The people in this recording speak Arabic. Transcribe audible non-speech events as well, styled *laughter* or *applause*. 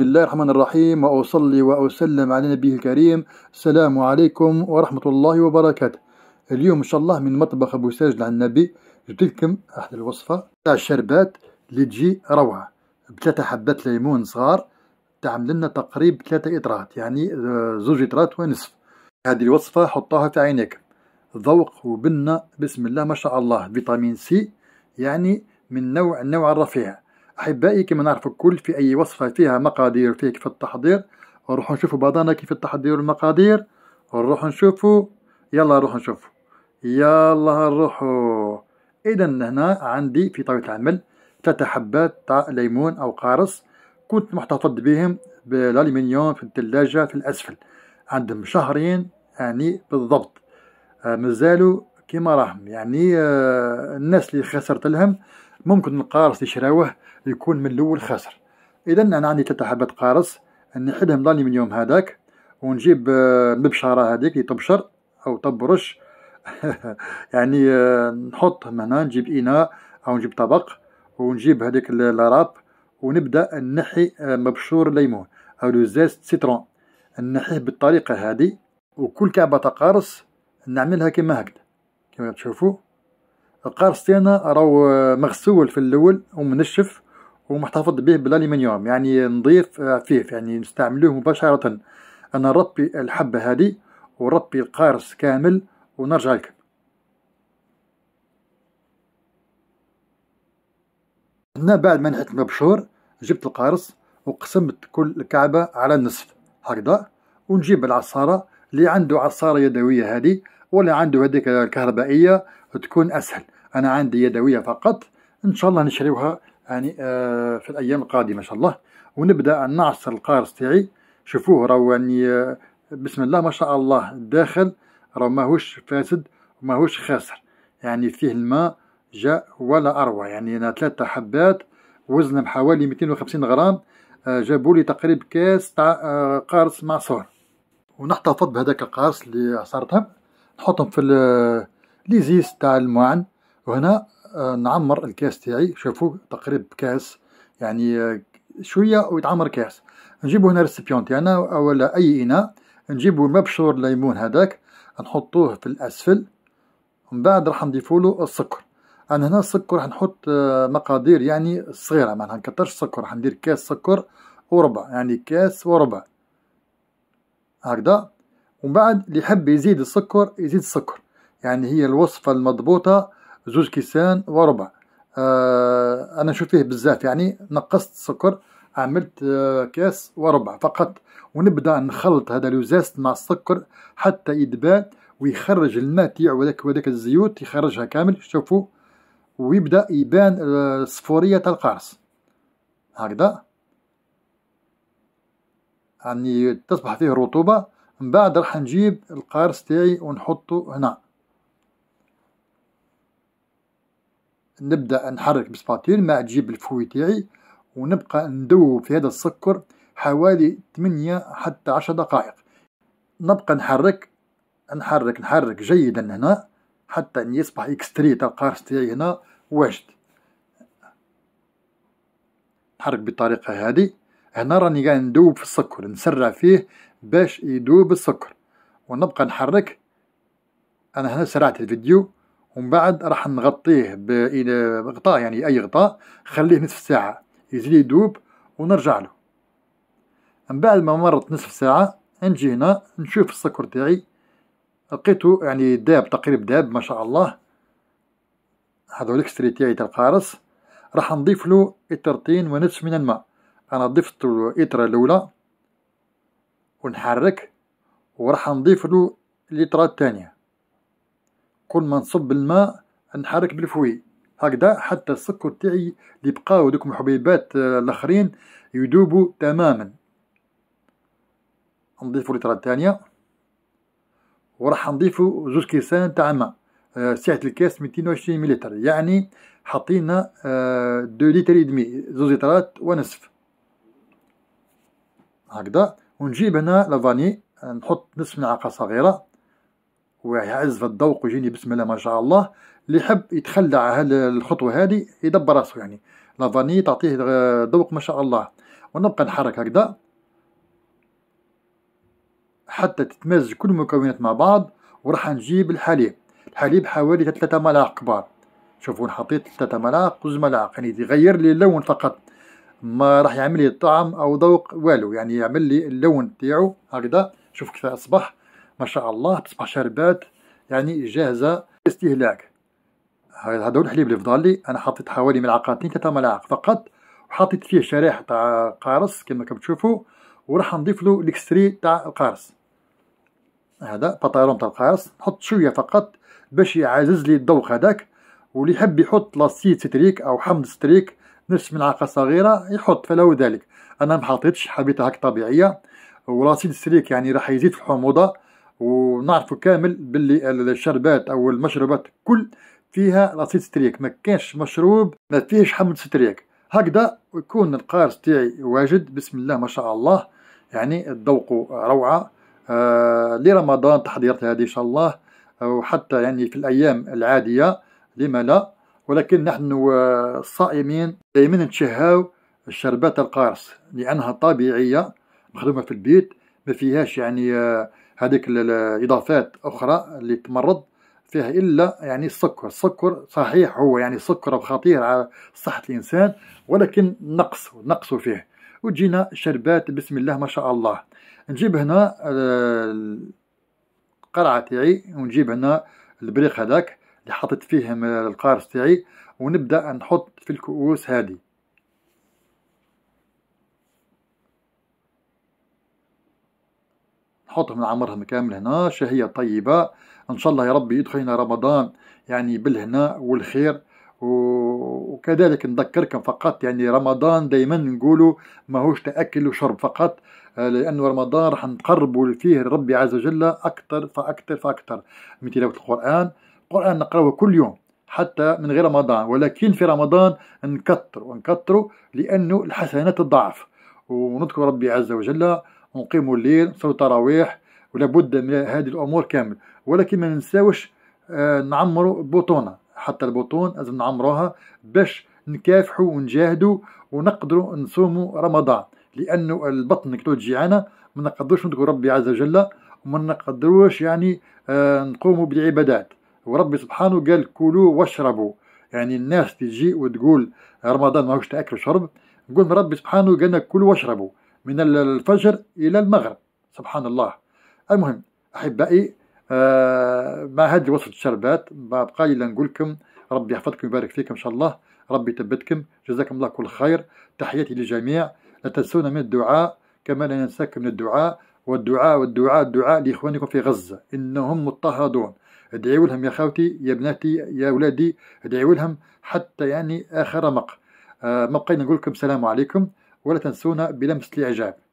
بسم الله الرحمن الرحيم وأصلي وأسلم على نبيه الكريم السلام عليكم ورحمة الله وبركاته اليوم إن شاء الله من مطبخ أبو ساجد على النبي جبت لكم أحد الوصفة تاع الشربات اللي تجي روعة بثلاثة حبات ليمون صغار تعمل لنا تقريب ثلاثة إطرات يعني آه، زوج إطرات ونصف هذه الوصفة حطوها في عينيك ذوق وبنا بسم الله ما شاء الله فيتامين سي يعني من نوع النوع الرفيع أحبائي كما نعرف الكل في أي وصفة فيها مقادير فيك كيف التحضير نروحو نشوفو بعضنا كيف التحضير والمقادير نروحو نشوفو يلا نروحو نشوفو يلا نروحو إذا هنا عندي في طاولة العمل ثلاثة حبات تاع ليمون أو قارص كنت محتفظ بهم بالألمنيوم في الثلاجة في الأسفل عندهم شهرين يعني بالضبط آه مازالوا كيما راهم يعني آه الناس اللي خسرت لهم ممكن القارص اللي شراوه يكون من الأول خاسر إذا أنا عندي ثلاثة حبات قارص نحلهم الألمنيوم هذاك ونجيب المبشرة آه، هذيك اللي تبشر أو تبرش *laughs* يعني آه، نحط هنا نجيب إناء أو نجيب طبق ونجيب هذيك الراب ونبدا نحي آه، مبشور الليمون او لو زيست سيترون نحيه بالطريقه هذه وكل كعبه تقارص نعملها كما هكذا كما تشوفوا قارصتينا راهو مغسول في الاول ومنشف ومحتفظ به بالالمنيوم يعني نظيف عفيف آه، يعني نستعملوه مباشرة أنا نربي الحبة هذه ونربي القارص كامل ونرجع لكم هنا بعد ما نحت مبشور جبت القارص وقسمت كل الكعبة على النصف هكذا ونجيب العصارة اللي عنده عصارة يدوية هذه ولا عنده هذيك الكهربائيه تكون اسهل انا عندي يدويه فقط ان شاء الله نشريوها يعني آه في الايام القادمه ان شاء الله ونبدا نعصر القارص تاعي شوفوه راهو يعني آه، بسم الله ما شاء الله داخل راه ماهوش فاسد وماهوش خاسر يعني فيه الماء جاء ولا اروع يعني انا ثلاثه حبات وزنهم حوالي 250 غرام آه، جابوا لي تقريب كاس تاع آه، قارص معصور ونحتفظ بهذاك القارص اللي عصرته نحطهم في ليزيس تاع الماعن وهنا آه، نعمر الكاس تاعي شوفوا تقريب كاس يعني آه، شويه ويتعمر كاس نجيبو هنا ريسيبيون تاعنا ولا اي اناء نجيبو مبشور الليمون هذاك نحطوه في الاسفل ومن بعد راح نضيفولو السكر انا هنا السكر راح نحط آه، مقادير يعني صغيره ما نكثرش السكر راح ندير كاس سكر وربع يعني كاس وربع هكذا ومن بعد اللي يحب يزيد السكر يزيد السكر يعني هي الوصفة المضبوطة زوج كيسان وربع آه أنا نشوف فيه بزاف يعني نقصت السكر عملت آه كاس وربع فقط ونبدأ نخلط هذا لوزاست مع السكر حتى يدبال ويخرج الماء تاعو وذاك وداك الزيوت يخرجها كامل شوفوا ويبدا يبان آه، الصفوريه تاع القارص هكذا يعني تصبح فيه رطوبه من بعد راح نجيب القارص تاعي ونحطه هنا نبدأ نحرك بسباتيل ما تجيب الفوي تاعي ونبقى ندوب في هذا السكر حوالي 8 حتى 10 دقائق نبقى نحرك نحرك نحرك جيدا هنا حتى أن يصبح تاع القارص تاعي هنا واجد نحرك بالطريقة هذه هنا راني قاعد ندوب في السكر نسرع فيه باش يدوب السكر ونبقى نحرك أنا هنا سرعت الفيديو ومن بعد راح نغطيه بغطاء يعني أي غطاء خليه نصف ساعة يزيد يدوب ونرجع له من بعد ما مرت نصف ساعة نجي هنا نشوف السكر تاعي لقيته يعني داب تقريب داب ما شاء الله هذا الاكستري تاعي تاع القارص راح نضيف له إترتين ونصف من الماء أنا ضفت الإترة الأولى ونحرك وراح نضيف له لترات الثانية كل ما نصب الماء نحرك بالفوي هكذا حتى السكر تاعي اللي بقاو دوك الحبيبات آه، الاخرين يذوبوا تماما نضيف لترات الثانية وراح نضيف زوج كيسان تاع ماء آه، سعة الكاس 220 مليلتر يعني حطينا آه، دو لتر يدمي زوج لترات ونصف هكذا ونجيب هنا لافاني نحط نصف ملعقه صغيره ويعز في الذوق ويجيني بسم الله ما شاء الله اللي يحب يتخلى على الخطوه هذه يدبر راسه يعني لافاني تعطيه ذوق ما شاء الله ونبقى نحرك هكذا حتى تتمزج كل المكونات مع بعض وراح نجيب الحليب الحليب حوالي ثلاثة ملاعق كبار شوفوا حطيت ثلاثة ملاعق وزملاعق يعني يغير لي اللون فقط ما راح يعمل لي طعم او ذوق والو يعني يعمل لي اللون تاعو هكذا شوف كيف اصبح ما شاء الله تصبح شربات يعني جاهزه للاستهلاك هذا الحليب اللي فضل لي انا حطيت حوالي ملعقتين ثلاثه ملاعق فقط وحطيت فيه شريحه تاع قارص كما راكم تشوفوا وراح نضيف له الاكستري تاع القارص هذا بطارون تاع القارص نحط شويه فقط باش يعزز لي الذوق هذاك واللي يحب يحط لاسيت ستريك او حمض ستريك نفس ملعقه صغيره يحط فله ذلك انا ما حطيتش حبيتها هك طبيعيه وراسيد السليك يعني راح يزيد في الحموضه ونعرفوا كامل باللي الشربات او المشروبات كل فيها لاسيد ستريك ما كانش مشروب ما فيهش حمض ستريك هكذا يكون القارص تاعي واجد بسم الله ما شاء الله يعني الذوق روعه آه لرمضان تحضيرت هذه ان شاء الله وحتى يعني في الايام العاديه لما لا ولكن نحن الصائمين آه، دائما نتشهاو الشربات القارص لأنها طبيعية مخدومة في البيت ما فيهاش يعني آه، هذيك الإضافات أخرى اللي تمرض فيها إلا يعني السكر السكر صحيح هو يعني سكر خطير على صحة الإنسان ولكن نقص نقص فيه وتجينا شربات بسم الله ما شاء الله نجيب هنا آه، القرعة تاعي ونجيب هنا البريق هذاك اللي حطيت فيهم القارص تاعي ونبدا نحط في الكؤوس هذه نحطهم نعمرهم كامل هنا شهية طيبة إن شاء الله يا ربي يدخلنا رمضان يعني بالهناء والخير وكذلك نذكركم فقط يعني رمضان دائما نقولوا ماهوش تأكل وشرب فقط آه، لأنه رمضان راح نقربوا فيه ربي عز وجل أكثر فأكثر فأكثر من تلاوة القرآن القرآن نقرأه كل يوم حتى من غير رمضان ولكن في رمضان نكتر ونكتروا لأنه الحسنات الضعف ونذكر ربي عز وجل ونقيم الليل نصلي التراويح ولابد من هذه الأمور كامل ولكن ما ننساوش آه، نعمر بطونة حتى البطون لازم نعمروها باش نكافحوا ونجاهدوا ونقدروا نصوموا رمضان لأنه البطن كتوت جيعانة ما نقدروش نذكر ربي عز وجل وما نقدروش يعني آه، نقوموا بالعبادات وربي سبحانه قال كلوا واشربوا يعني الناس تجي وتقول رمضان ماهوش تاكل وشرب نقول ربي سبحانه قالنا كلوا واشربوا من الفجر الى المغرب سبحان الله المهم احبائي آه، مع هذه وصفة الشربات ما بقى الا نقول لكم ربي يحفظكم ويبارك فيكم ان شاء الله ربي يثبتكم جزاكم الله كل خير تحياتي للجميع لا تنسونا من الدعاء كما لا ننساكم من الدعاء والدعاء والدعاء الدعاء لاخوانكم في غزه انهم مضطهدون ادعيوا لهم يا خاوتي يا بناتي يا ولادي ادعيوا لهم حتى يعني آخر رمق آه ما بقينا نقول لكم السلام عليكم ولا تنسونا بلمس الإعجاب